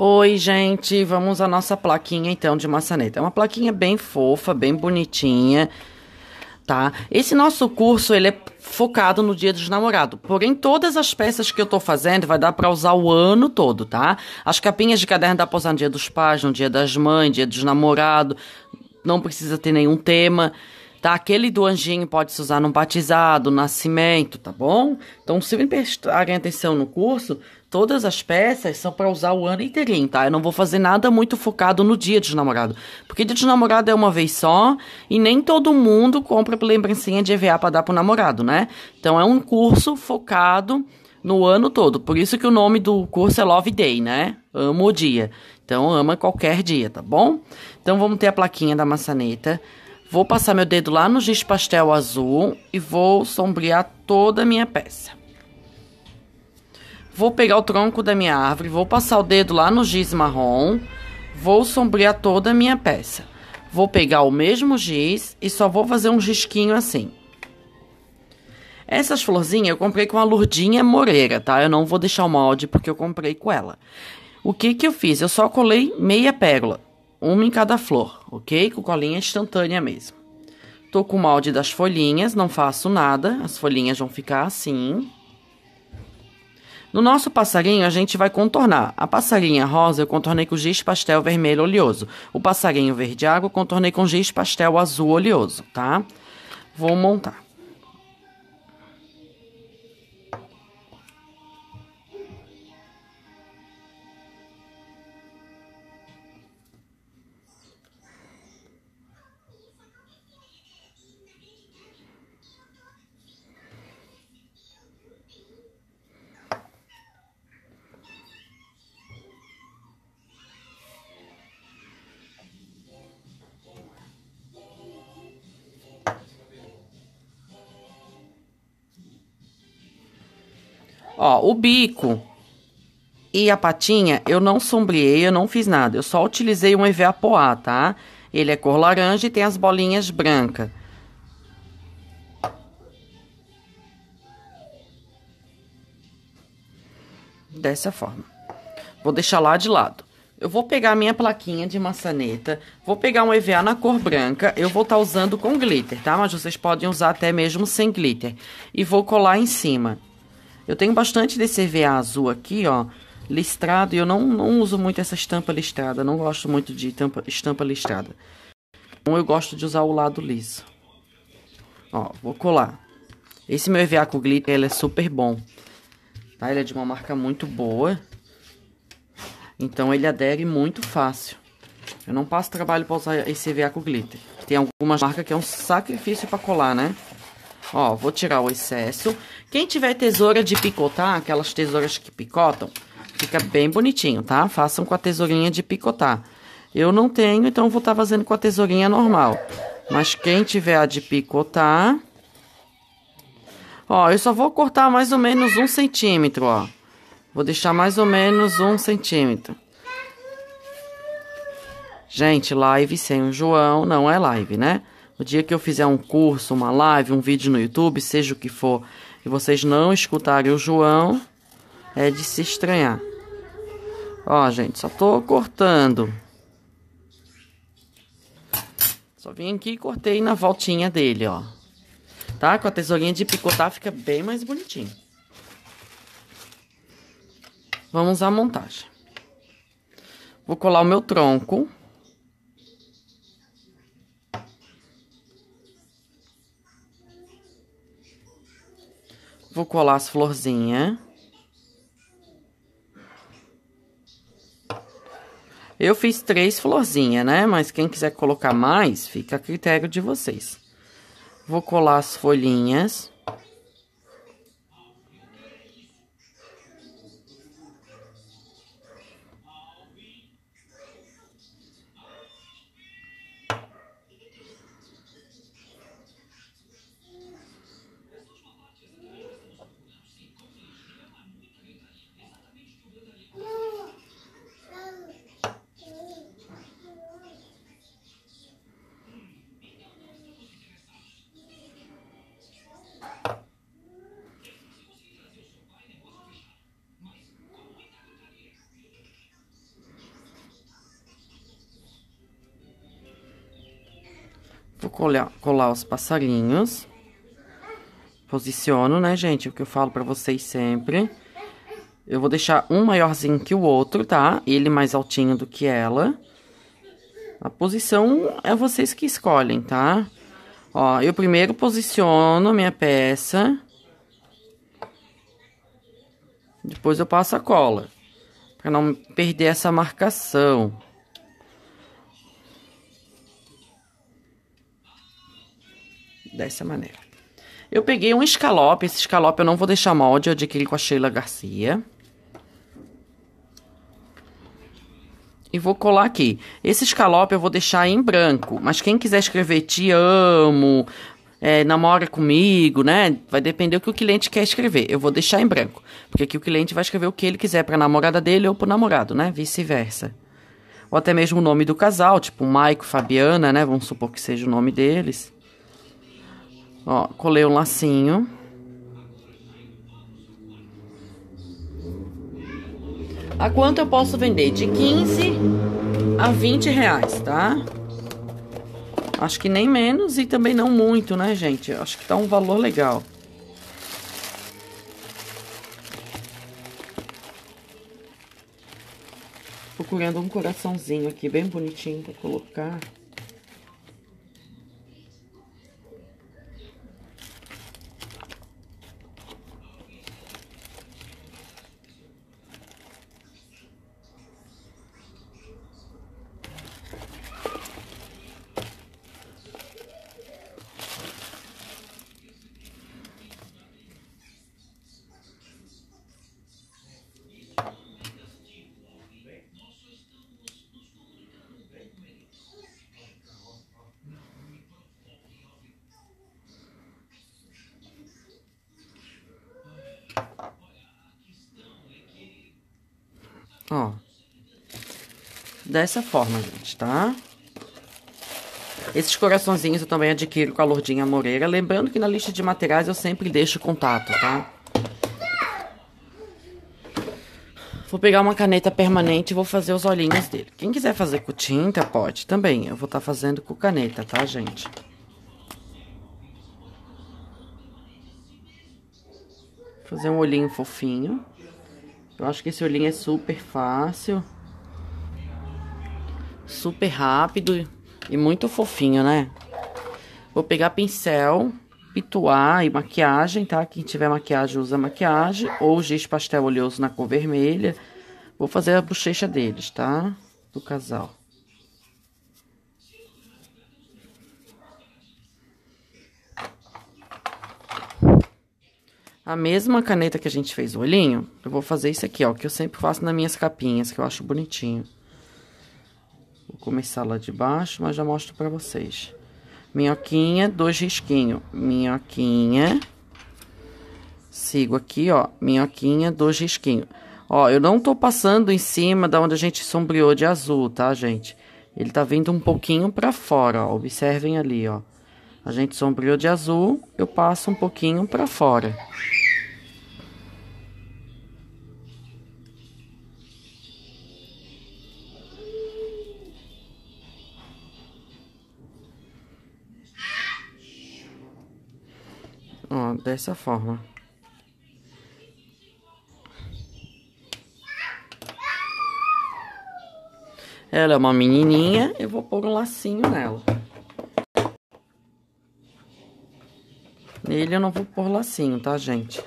Oi, gente, vamos à nossa plaquinha então de maçaneta. É uma plaquinha bem fofa, bem bonitinha, tá? Esse nosso curso, ele é focado no Dia dos Namorados. Porém, todas as peças que eu tô fazendo vai dar para usar o ano todo, tá? As capinhas de caderno dá pra usar no Dia dos Pais, no Dia das Mães, Dia dos Namorados. Não precisa ter nenhum tema tá? Aquele do anjinho pode se usar no batizado, nascimento, tá bom? Então, sempre prestarem atenção no curso, Todas as peças são para usar o ano inteirinho, tá? Eu não vou fazer nada muito focado no dia de namorado. Porque dia de namorado é uma vez só e nem todo mundo compra lembrancinha de EVA para dar pro namorado, né? Então é um curso focado no ano todo. Por isso que o nome do curso é Love Day, né? Amo o dia. Então ama qualquer dia, tá bom? Então vamos ter a plaquinha da maçaneta. Vou passar meu dedo lá no giz pastel azul e vou sombrear toda a minha peça. Vou pegar o tronco da minha árvore, vou passar o dedo lá no giz marrom, vou sombrear toda a minha peça. Vou pegar o mesmo giz e só vou fazer um risquinho assim. Essas florzinhas eu comprei com a Lurdinha Moreira, tá? Eu não vou deixar o molde porque eu comprei com ela. O que que eu fiz? Eu só colei meia pérola, uma em cada flor, ok? Com colinha instantânea mesmo. Tô com o molde das folhinhas, não faço nada, as folhinhas vão ficar assim. No nosso passarinho, a gente vai contornar. A passarinha rosa eu contornei com giz pastel vermelho oleoso. O passarinho verde água eu contornei com giz pastel azul oleoso, tá? Vou montar. Ó, o bico e a patinha eu não sombreei, eu não fiz nada. Eu só utilizei um EVA tá? Ele é cor laranja e tem as bolinhas brancas. Dessa forma. Vou deixar lá de lado. Eu vou pegar a minha plaquinha de maçaneta, vou pegar um EVA na cor branca, eu vou estar tá usando com glitter, tá? Mas vocês podem usar até mesmo sem glitter. E vou colar em cima. Eu tenho bastante desse EVA azul aqui, ó, listrado, e eu não, não uso muito essa estampa listrada, não gosto muito de tampa, estampa listrada. Então eu gosto de usar o lado liso. Ó, vou colar. Esse meu EVA com glitter, ele é super bom. Tá? Ele é de uma marca muito boa. Então ele adere muito fácil. Eu não passo trabalho para usar esse EVA com glitter. Tem algumas marcas que é um sacrifício para colar, né? Ó, vou tirar o excesso. Quem tiver tesoura de picotar, aquelas tesouras que picotam, fica bem bonitinho, tá? Façam com a tesourinha de picotar. Eu não tenho, então vou estar tá fazendo com a tesourinha normal. Mas quem tiver a de picotar... Ó, eu só vou cortar mais ou menos um centímetro, ó. Vou deixar mais ou menos um centímetro. Gente, live sem o João não é live, né? O dia que eu fizer um curso, uma live, um vídeo no YouTube, seja o que for, e vocês não escutarem o João, é de se estranhar. Ó, gente, só tô cortando. Só vim aqui e cortei na voltinha dele, ó. Tá? Com a tesourinha de picotar fica bem mais bonitinho. Vamos à montagem. Vou colar o meu tronco. Vou colar as florzinhas. Eu fiz três florzinhas, né? Mas quem quiser colocar mais, fica a critério de vocês. Vou colar as folhinhas. Vou colar, colar os passarinhos. Posiciono, né, gente? O que eu falo pra vocês sempre. Eu vou deixar um maiorzinho que o outro, tá? Ele mais altinho do que ela. A posição é vocês que escolhem, tá? Ó, eu primeiro posiciono a minha peça. Depois eu passo a cola. Pra não perder essa marcação. dessa maneira. Eu peguei um escalope, esse escalope eu não vou deixar molde, eu adquiri com a Sheila Garcia. E vou colar aqui. Esse escalope eu vou deixar em branco, mas quem quiser escrever te amo, é, namora comigo, né? Vai depender o que o cliente quer escrever. Eu vou deixar em branco, porque aqui o cliente vai escrever o que ele quiser para a namorada dele ou para o namorado, né? Vice-versa. Ou até mesmo o nome do casal, tipo Maico, Fabiana, né? Vamos supor que seja o nome deles. Ó, colei um lacinho. A quanto eu posso vender? De 15 a 20 reais, tá? Acho que nem menos e também não muito, né, gente? Acho que tá um valor legal. Procurando um coraçãozinho aqui, bem bonitinho pra colocar. Ó. Dessa forma, gente, tá? Esses coraçõezinhos eu também adquiro com a Lourdinha Moreira. Lembrando que na lista de materiais eu sempre deixo contato, tá? Vou pegar uma caneta permanente e vou fazer os olhinhos dele. Quem quiser fazer com tinta, pode também. Eu vou estar tá fazendo com caneta, tá, gente? Fazer um olhinho fofinho. Eu acho que esse olhinho é super fácil. Super rápido e muito fofinho, né? Vou pegar pincel, pituar e maquiagem, tá? Quem tiver maquiagem usa maquiagem. Ou giz pastel oleoso na cor vermelha. Vou fazer a bochecha deles, tá? Do casal. A mesma caneta que a gente fez o olhinho, eu vou fazer isso aqui, ó, que eu sempre faço nas minhas capinhas, que eu acho bonitinho. Vou começar lá de baixo, mas já mostro pra vocês. Minhoquinha, dois risquinhos. Minhoquinha. Sigo aqui, ó, minhoquinha, dois risquinhos. Ó, eu não tô passando em cima da onde a gente sombreou de azul, tá, gente? Ele tá vindo um pouquinho pra fora, ó, observem ali, ó. A gente sombreou de azul, eu passo um pouquinho pra fora. dessa forma. Ela é uma menininha, eu vou pôr um lacinho nela. Nele eu não vou pôr lacinho, tá, gente?